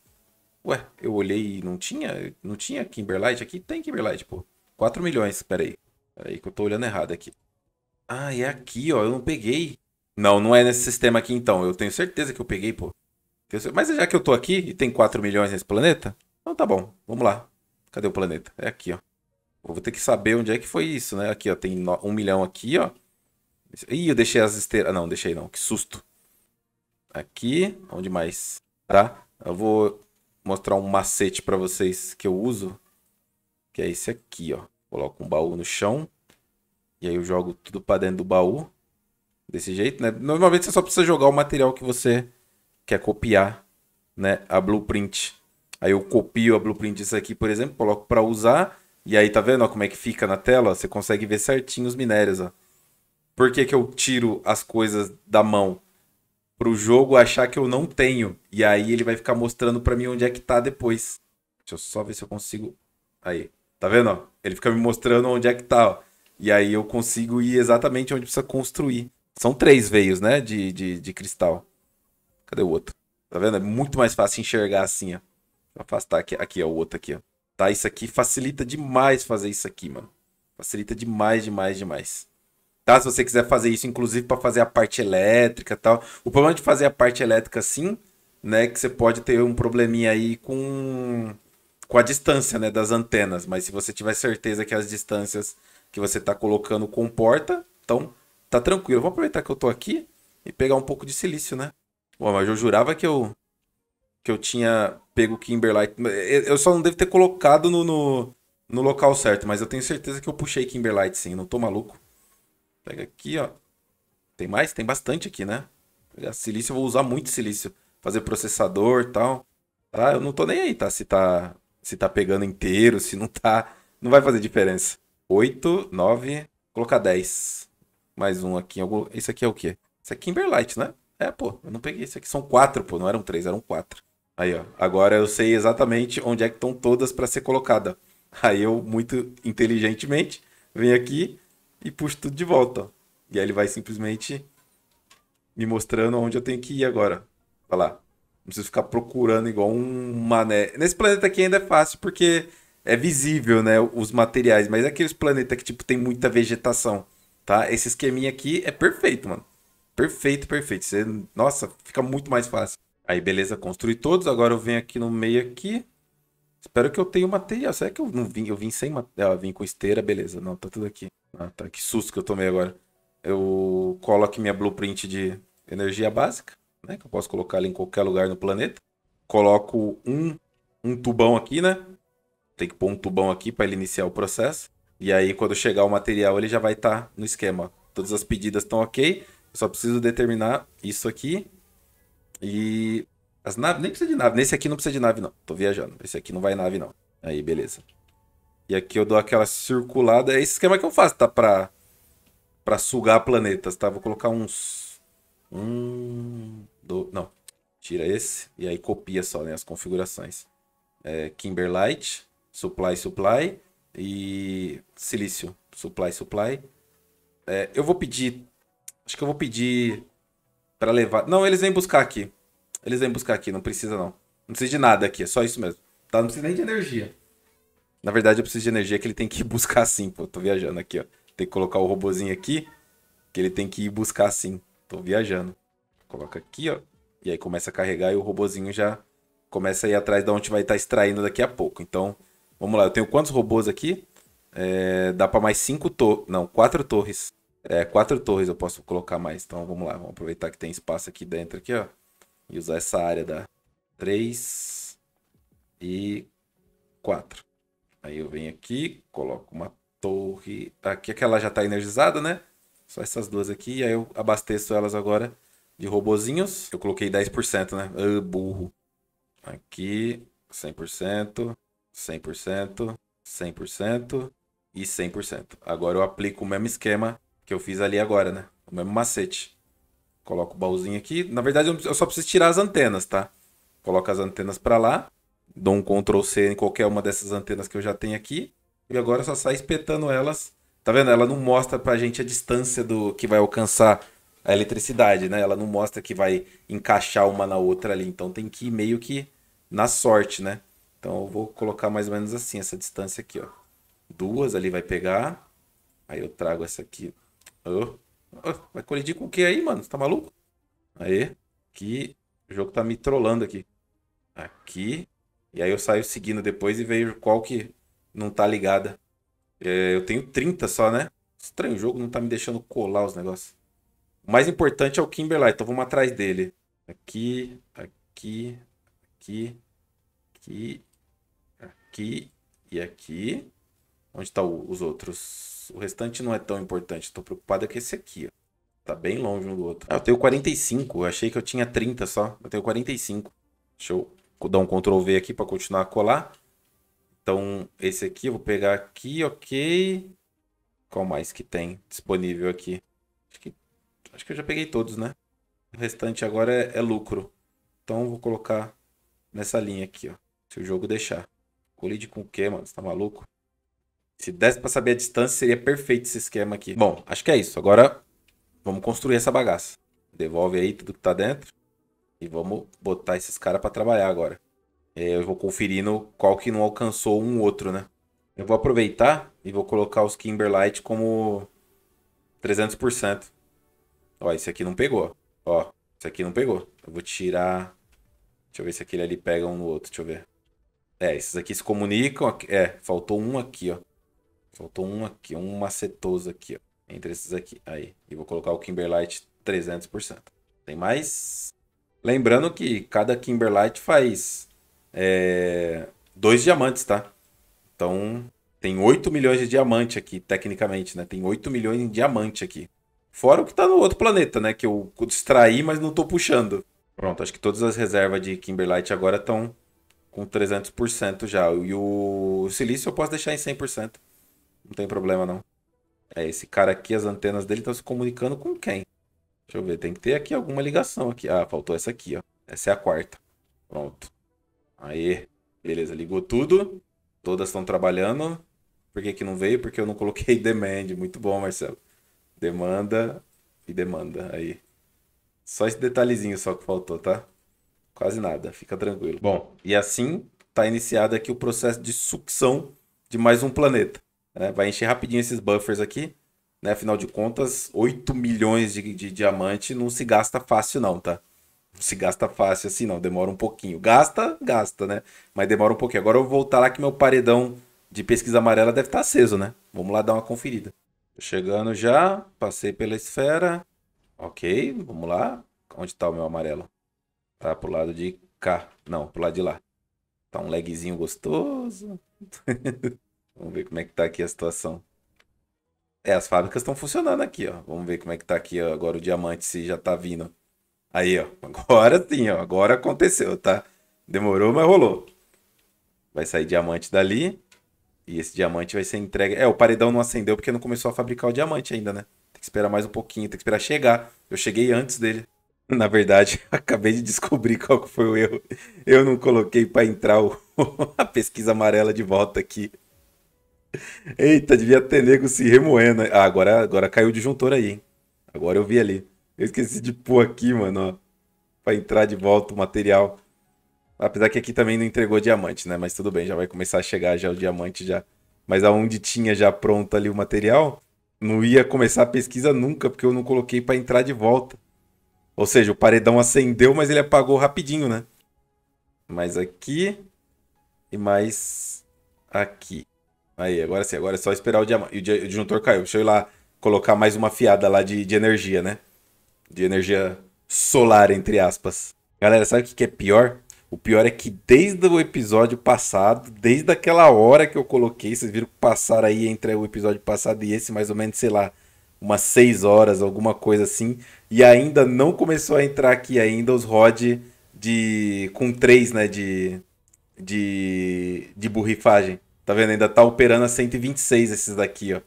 Ué, eu olhei e não tinha? Não tinha Kimberlite aqui? Tem Kimberlite, pô. 4 milhões, peraí. Peraí que eu tô olhando errado aqui. Ah, é aqui, ó. Eu não peguei. Não, não é nesse sistema aqui então. Eu tenho certeza que eu peguei, pô. Mas já que eu tô aqui e tem 4 milhões nesse planeta, então tá bom, vamos lá. Cadê o planeta? É aqui, ó. vou ter que saber onde é que foi isso, né? Aqui, ó, tem 1 milhão aqui, ó. Ih, eu deixei as esteiras. Não, deixei não, que susto. Aqui, onde mais? Tá? Eu vou mostrar um macete para vocês que eu uso, que é esse aqui, ó. Coloco um baú no chão e aí eu jogo tudo para dentro do baú. Desse jeito, né? Normalmente você só precisa jogar o material que você que é copiar né, a blueprint. Aí eu copio a blueprint disso aqui, por exemplo, coloco para usar. E aí tá vendo ó, como é que fica na tela? Você consegue ver certinho os minérios. Ó. Por que, que eu tiro as coisas da mão? Para o jogo achar que eu não tenho. E aí ele vai ficar mostrando para mim onde é que tá depois. Deixa eu só ver se eu consigo. Aí. Tá vendo? Ó? Ele fica me mostrando onde é que tá. Ó. E aí eu consigo ir exatamente onde precisa construir. São três veios, né? De, de, de cristal. Cadê o outro? Tá vendo? É muito mais fácil enxergar assim, ó. Vou afastar aqui. Aqui, ó, o outro aqui, ó. Tá? Isso aqui facilita demais fazer isso aqui, mano. Facilita demais, demais, demais. Tá? Se você quiser fazer isso, inclusive, para fazer a parte elétrica e tal. O problema de fazer a parte elétrica assim, né? Que você pode ter um probleminha aí com, com a distância, né? Das antenas. Mas se você tiver certeza que as distâncias que você tá colocando comporta, então tá tranquilo. Vou aproveitar que eu tô aqui e pegar um pouco de silício, né? Pô, mas eu jurava que eu que eu tinha pego o Kimberlite. Eu só não devo ter colocado no, no, no, local certo, mas eu tenho certeza que eu puxei Kimberlite sim, não tô maluco. Pega aqui, ó. Tem mais? Tem bastante aqui, né? silício, eu vou usar muito silício. Fazer processador e tal. ah Eu não tô nem aí, tá? Se tá, se tá pegando inteiro, se não tá. Não vai fazer diferença. 8, 9, colocar 10. Mais um aqui. Isso aqui é o quê? Isso é Kimberlite, né? É, pô, eu não peguei isso aqui. São quatro, pô, não eram três, eram quatro. Aí, ó. Agora eu sei exatamente onde é que estão todas para ser colocada. Aí eu, muito inteligentemente, venho aqui e puxo tudo de volta. Ó. E aí ele vai simplesmente me mostrando onde eu tenho que ir agora. Olha lá. Não preciso ficar procurando igual um mané. Nesse planeta aqui ainda é fácil porque é visível, né? Os materiais. Mas é aqueles planetas que, tipo, tem muita vegetação, tá? Esse esqueminha aqui é perfeito, mano. Perfeito, perfeito. Você, nossa, fica muito mais fácil. Aí, beleza, construí todos. Agora eu venho aqui no meio aqui. Espero que eu tenha o material. Será que eu não vim? Eu vim sem material. Ah, vim com esteira, beleza. Não, tá tudo aqui. Ah, tá. Que susto que eu tomei agora. Eu colo aqui minha blueprint de energia básica, né? Que eu posso colocar ali em qualquer lugar no planeta. Coloco um, um tubão aqui, né? Tem que pôr um tubão aqui para ele iniciar o processo. E aí, quando chegar o material, ele já vai estar tá no esquema. Todas as pedidas estão ok. Eu só preciso determinar isso aqui. E as naves, nem precisa de nave. Nesse aqui não precisa de nave, não. Tô viajando. Esse aqui não vai nave, não. Aí, beleza. E aqui eu dou aquela circulada. É esse esquema que eu faço, tá? Pra, pra sugar planetas, tá? Vou colocar uns... Um... Do... Não. Tira esse. E aí copia só, né? As configurações. É, Kimberlite. Supply, supply. E silício. Supply, supply. É, eu vou pedir Acho que eu vou pedir para levar. Não, eles vêm buscar aqui. Eles vêm buscar aqui, não precisa não. Não precisa de nada aqui, é só isso mesmo. Tá? Não precisa nem de energia. Na verdade, eu preciso de energia que ele tem que ir buscar sim, pô. Tô viajando aqui, ó. Tem que colocar o robozinho aqui, que ele tem que ir buscar sim. Tô viajando. Coloca aqui, ó. E aí começa a carregar e o robozinho já começa a ir atrás de onde vai estar tá extraindo daqui a pouco. Então, vamos lá. Eu tenho quantos robôs aqui? É... dá para mais cinco torres. Não, quatro torres. É, quatro torres eu posso colocar mais. Então vamos lá, vamos aproveitar que tem espaço aqui dentro aqui, ó. E usar essa área da 3 e 4. Aí eu venho aqui, coloco uma torre. Aqui aquela já está energizada, né? Só essas duas aqui. E aí eu abasteço elas agora de robozinhos. Eu coloquei 10%, né? Ah, burro. Aqui, 100%, 100%, 100% e 100%. Agora eu aplico o mesmo esquema que eu fiz ali agora, né? O mesmo macete. Coloco o baúzinho aqui. Na verdade, eu só preciso tirar as antenas, tá? Coloco as antenas para lá. Dou um Ctrl C em qualquer uma dessas antenas que eu já tenho aqui. E agora é só sai espetando elas. Tá vendo? Ela não mostra pra gente a distância do que vai alcançar a eletricidade, né? Ela não mostra que vai encaixar uma na outra ali. Então tem que ir meio que na sorte, né? Então eu vou colocar mais ou menos assim, essa distância aqui, ó. Duas ali vai pegar. Aí eu trago essa aqui Oh. Vai colidir com o que aí, mano? Você tá maluco? Aí. Que o jogo tá me trollando aqui. Aqui. E aí eu saio seguindo depois e vejo qual que não tá ligada. É, eu tenho 30 só, né? Estranho, o jogo não tá me deixando colar os negócios. O mais importante é o Kimberly, então vamos atrás dele. Aqui, aqui, aqui, aqui, aqui e aqui. Onde tá os outros? O restante não é tão importante. Tô preocupado é com esse aqui, ó. Tá bem longe um do outro. Ah, eu tenho 45. Eu achei que eu tinha 30 só. Eu tenho 45. Deixa eu dar um Ctrl V aqui para continuar a colar. Então, esse aqui eu vou pegar aqui, ok. Qual mais que tem disponível aqui? Acho que, acho que eu já peguei todos, né? O restante agora é, é lucro. Então, vou colocar nessa linha aqui, ó. Se o jogo deixar. Colide com o quê, mano? Você tá maluco? Se desse pra saber a distância, seria perfeito esse esquema aqui. Bom, acho que é isso. Agora, vamos construir essa bagaça. Devolve aí tudo que tá dentro. E vamos botar esses caras para trabalhar agora. É, eu vou conferindo qual que não alcançou um outro, né? Eu vou aproveitar e vou colocar os Kimberlite como 300%. Ó, esse aqui não pegou. Ó, esse aqui não pegou. Eu vou tirar... Deixa eu ver se aquele ali pega um no outro. Deixa eu ver. É, esses aqui se comunicam. É, faltou um aqui, ó. Faltou um aqui, um macetoso aqui, ó. Entre esses aqui. Aí. E vou colocar o Kimberlite 300%. Tem mais. Lembrando que cada Kimberlite faz é, dois diamantes, tá? Então, tem 8 milhões de diamante aqui, tecnicamente, né? Tem 8 milhões em diamante aqui. Fora o que tá no outro planeta, né? Que eu distraí, mas não tô puxando. Pronto, acho que todas as reservas de Kimberlite agora estão com 300% já. E o silício eu posso deixar em 100%. Não tem problema, não. É, esse cara aqui, as antenas dele estão se comunicando com quem? Deixa eu ver, tem que ter aqui alguma ligação aqui. Ah, faltou essa aqui, ó. Essa é a quarta. Pronto. Aí, beleza, ligou tudo. Todas estão trabalhando. Por que, que não veio? Porque eu não coloquei demand. Muito bom, Marcelo. Demanda e demanda. Aí. Só esse detalhezinho só que faltou, tá? Quase nada, fica tranquilo. Bom, e assim está iniciado aqui o processo de sucção de mais um planeta. Né? Vai encher rapidinho esses buffers aqui. Né? Afinal de contas, 8 milhões de, de diamante não se gasta fácil não, tá? Não se gasta fácil assim não, demora um pouquinho. Gasta, gasta, né? Mas demora um pouquinho. Agora eu vou voltar lá que meu paredão de pesquisa amarela deve estar tá aceso, né? Vamos lá dar uma conferida. Tô chegando já, passei pela esfera. Ok, vamos lá. Onde está o meu amarelo? Tá pro lado de cá. Não, pro lado de lá. Tá um lagzinho gostoso. Vamos ver como é que tá aqui a situação. É, as fábricas estão funcionando aqui, ó. Vamos ver como é que tá aqui ó, agora o diamante se já tá vindo. Aí, ó. Agora sim, ó. Agora aconteceu, tá? Demorou, mas rolou. Vai sair diamante dali. E esse diamante vai ser entregue. É, o paredão não acendeu porque não começou a fabricar o diamante ainda, né? Tem que esperar mais um pouquinho, tem que esperar chegar. Eu cheguei antes dele. Na verdade, acabei de descobrir qual foi o erro. Eu não coloquei para entrar o... a pesquisa amarela de volta aqui. Eita, devia ter nego se remoendo. Ah, agora, agora caiu o disjuntor aí, hein? Agora eu vi ali. Eu esqueci de pôr aqui, mano, ó. Pra entrar de volta o material. Apesar que aqui também não entregou diamante, né? Mas tudo bem, já vai começar a chegar já o diamante já. Mas aonde tinha já pronto ali o material, não ia começar a pesquisa nunca, porque eu não coloquei para entrar de volta. Ou seja, o paredão acendeu, mas ele apagou rapidinho, né? Mais aqui e mais aqui. Aí, agora sim, agora é só esperar o diamante. E o disjuntor caiu. Deixa eu ir lá colocar mais uma fiada lá de, de energia, né? De energia solar, entre aspas. Galera, sabe o que, é pior? O pior é que desde o episódio passado, desde aquela hora que eu coloquei, vocês viram que passaram aí entre o episódio passado e esse, mais ou menos, sei lá, umas 6 horas, alguma coisa assim. E ainda não começou a entrar aqui ainda os rod de. com 3, né? De. De. De borrifagem. Tá vendo? Ainda tá operando a 126 esses daqui, ó.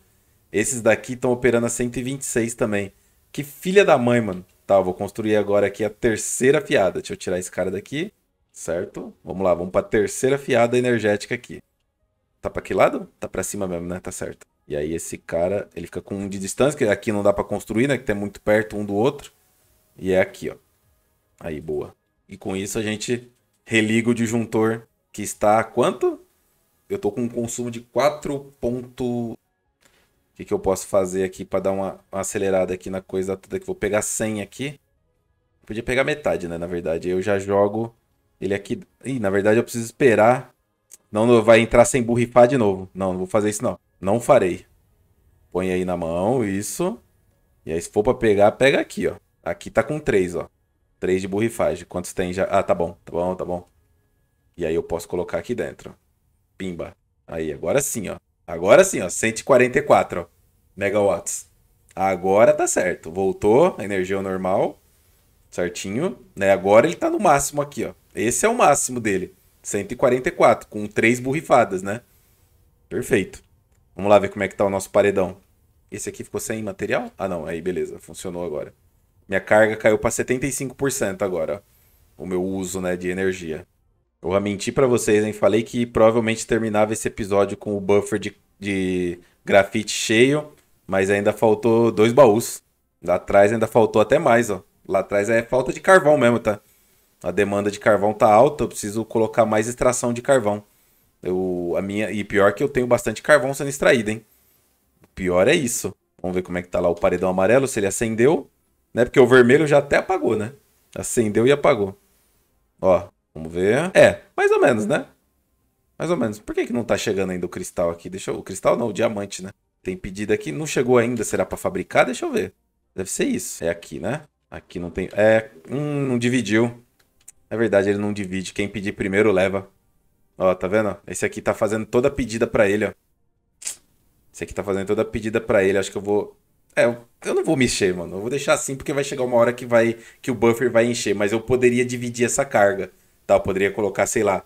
Esses daqui estão operando a 126 também. Que filha da mãe, mano. Tá, vou construir agora aqui a terceira fiada. Deixa eu tirar esse cara daqui, certo? Vamos lá, vamos pra terceira fiada energética aqui. Tá pra que lado? Tá pra cima mesmo, né? Tá certo. E aí esse cara, ele fica com um de distância, que aqui não dá pra construir, né? Que tá muito perto um do outro. E é aqui, ó. Aí, boa. E com isso a gente religa o disjuntor que está a quanto? eu tô com um consumo de 4 ponto... O que, que eu posso fazer aqui para dar uma, uma, acelerada aqui na coisa toda? Que vou pegar 100 aqui. podia pegar metade, né? Na verdade, eu já jogo ele aqui. Ih, na verdade eu preciso esperar. Não, não vai entrar sem burrifar de novo. Não, não vou fazer isso não. Não farei. Põe aí na mão, isso. E aí se for para pegar, pega aqui, ó. Aqui tá com 3, ó. 3 de burrifagem. Quantos tem já? Ah, tá bom, tá bom, tá bom. E aí eu posso colocar aqui dentro. Pimba. Aí, agora sim, ó. Agora sim, ó. 144 ó, megawatts. Agora tá certo. Voltou a energia normal. Certinho. Né? Agora ele tá no máximo aqui, ó. Esse é o máximo dele. 144, com três borrifadas, né? Perfeito. Vamos lá ver como é que tá o nosso paredão. Esse aqui ficou sem material? Ah, não. Aí, beleza. Funcionou agora. Minha carga caiu para 75% agora. Ó. O meu uso né, de energia. Eu a menti para vocês, hein? Falei que provavelmente terminava esse episódio com o buffer de, de grafite cheio, mas ainda faltou dois baús. Lá atrás ainda faltou até mais, ó. Lá atrás é falta de carvão mesmo, tá? A demanda de carvão tá alta, eu preciso colocar mais extração de carvão. Eu, a minha, e pior que eu tenho bastante carvão sendo extraído, hein? O pior é isso. Vamos ver como é que tá lá o paredão amarelo, se ele acendeu, né? Porque o vermelho já até apagou, né? Acendeu e apagou. Ó, Vamos ver. É. é, mais ou menos, né? Mais ou menos. Por que, que não tá chegando ainda o cristal aqui? Deixa eu... O cristal não, o diamante, né? Tem pedido aqui, não chegou ainda. Será para fabricar? Deixa eu ver. Deve ser isso. É aqui, né? Aqui não tem... É... Hum, não dividiu. Na é verdade, ele não divide. Quem pedir primeiro leva. Ó, tá vendo? Esse aqui tá fazendo toda a pedida para ele, ó. Esse aqui tá fazendo toda a pedida para ele. Acho que eu vou... É, eu não vou mexer, mano. Eu vou deixar assim porque vai chegar uma hora que vai que o buffer vai encher, mas eu poderia dividir essa carga. Tá, eu poderia colocar, sei lá,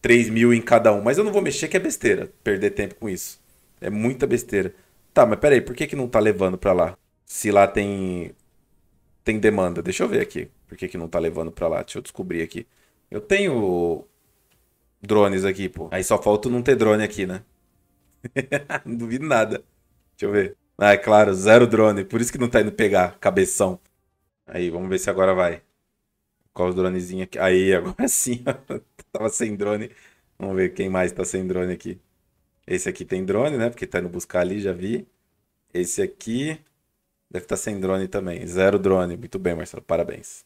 3 mil em cada um. Mas eu não vou mexer, que é besteira. Perder tempo com isso. É muita besteira. Tá, mas peraí, por que, que não tá levando para lá? Se lá tem tem demanda. Deixa eu ver aqui. Por que, que não tá levando para lá? Deixa eu descobrir aqui. Eu tenho drones aqui, pô. Aí só falta não ter drone aqui, né? não duvido nada. Deixa eu ver. Ah, é claro, zero drone. Por isso que não tá indo pegar, cabeção. Aí, vamos ver se agora vai. Coloca o dronezinho aqui. Aí, agora sim. Tava sem drone. Vamos ver quem mais tá sem drone aqui. Esse aqui tem drone, né? Porque tá indo buscar ali, já vi. Esse aqui deve estar tá sem drone também. Zero drone. Muito bem, Marcelo. Parabéns.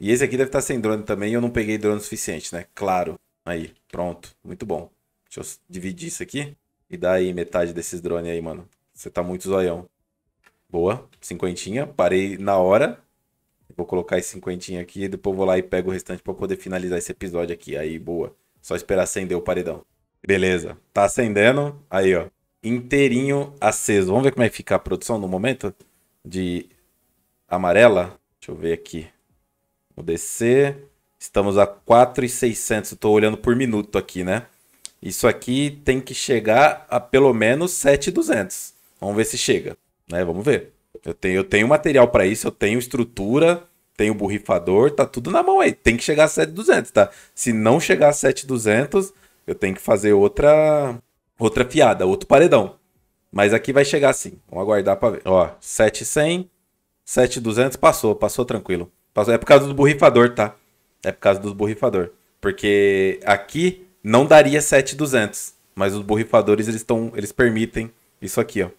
E esse aqui deve estar tá sem drone também. Eu não peguei drone suficiente, né? Claro. Aí, pronto. Muito bom. Deixa eu dividir isso aqui. E dá aí metade desses drones aí, mano. Você tá muito zoião. Boa. Cinquentinha. Parei na hora. Vou colocar esse cinquentinho aqui e depois vou lá e pego o restante para poder finalizar esse episódio aqui. Aí, boa. Só esperar acender o paredão. Beleza. Tá acendendo. Aí, ó. Inteirinho aceso. Vamos ver como é que fica a produção no momento de amarela. Deixa eu ver aqui. Vou descer. Estamos a 4,600. Estou olhando por minuto aqui, né? Isso aqui tem que chegar a pelo menos 7,200. Vamos ver se chega, né? Vamos ver. Eu tenho, eu tenho material para isso, eu tenho estrutura, tenho borrifador, tá tudo na mão aí. Tem que chegar a 7200, tá? Se não chegar a 7200, eu tenho que fazer outra outra fiada, outro paredão. Mas aqui vai chegar sim. Vamos aguardar para ver. Ó, 7100, 7200 passou, passou tranquilo. Passou. É por causa do borrifador, tá? É por causa do borrifador. Porque aqui não daria 7200, mas os borrifadores eles estão eles permitem isso aqui, ó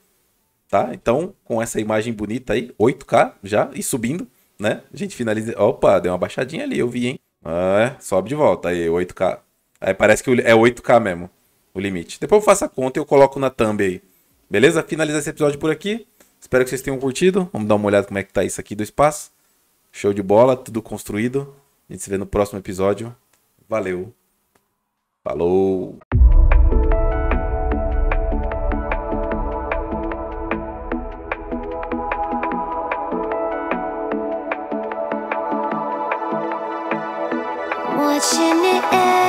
tá? Então, com essa imagem bonita aí, 8K já e subindo, né? A gente finaliza. Opa, deu uma baixadinha ali, eu vi, hein? Ah, sobe de volta aí, 8K. Aí parece que é 8K mesmo o limite. Depois eu faço a conta e eu coloco na thumb aí. Beleza? Finalizar esse episódio por aqui. Espero que vocês tenham curtido. Vamos dar uma olhada como é que tá isso aqui do espaço. Show de bola, tudo construído. A gente se vê no próximo episódio. Valeu. Falou. watching it end.